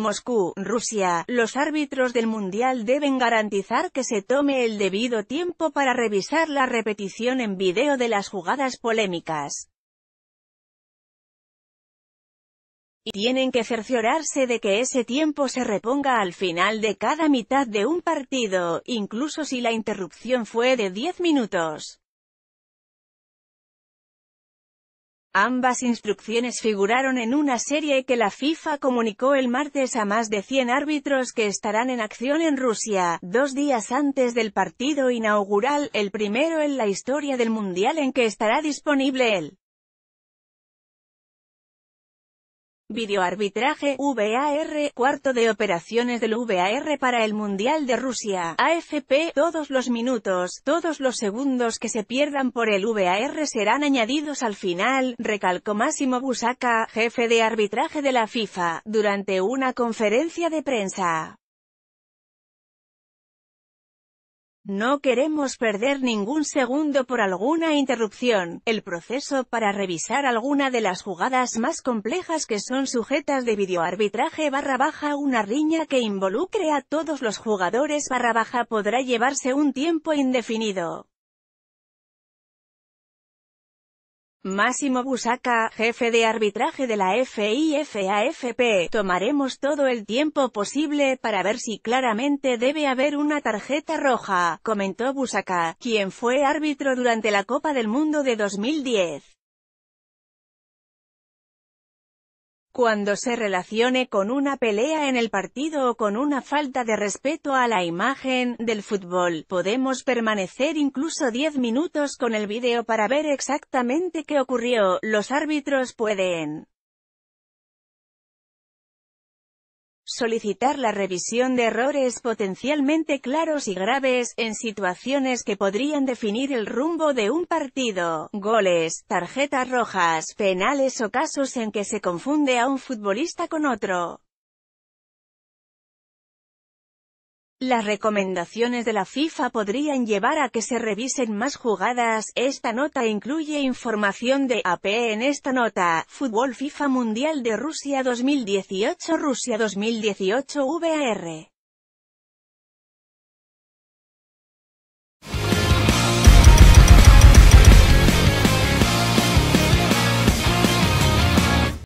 Moscú, Rusia, los árbitros del Mundial deben garantizar que se tome el debido tiempo para revisar la repetición en video de las jugadas polémicas. Y tienen que cerciorarse de que ese tiempo se reponga al final de cada mitad de un partido, incluso si la interrupción fue de 10 minutos. Ambas instrucciones figuraron en una serie que la FIFA comunicó el martes a más de 100 árbitros que estarán en acción en Rusia, dos días antes del partido inaugural, el primero en la historia del Mundial en que estará disponible el Videoarbitraje VAR, cuarto de operaciones del VAR para el Mundial de Rusia, AFP, todos los minutos, todos los segundos que se pierdan por el VAR serán añadidos al final, recalcó Máximo Busaka, jefe de arbitraje de la FIFA, durante una conferencia de prensa. No queremos perder ningún segundo por alguna interrupción. El proceso para revisar alguna de las jugadas más complejas que son sujetas de videoarbitraje barra baja una riña que involucre a todos los jugadores barra baja podrá llevarse un tiempo indefinido. Máximo Busaka, jefe de arbitraje de la FIFAFP, tomaremos todo el tiempo posible para ver si claramente debe haber una tarjeta roja, comentó Busaka, quien fue árbitro durante la Copa del Mundo de 2010. cuando se relacione con una pelea en el partido o con una falta de respeto a la imagen del fútbol. Podemos permanecer incluso 10 minutos con el video para ver exactamente qué ocurrió. Los árbitros pueden solicitar la revisión de errores potencialmente claros y graves, en situaciones que podrían definir el rumbo de un partido, goles, tarjetas rojas, penales o casos en que se confunde a un futbolista con otro. Las recomendaciones de la FIFA podrían llevar a que se revisen más jugadas, esta nota incluye información de AP en esta nota, Fútbol FIFA Mundial de Rusia 2018 Rusia 2018 VAR.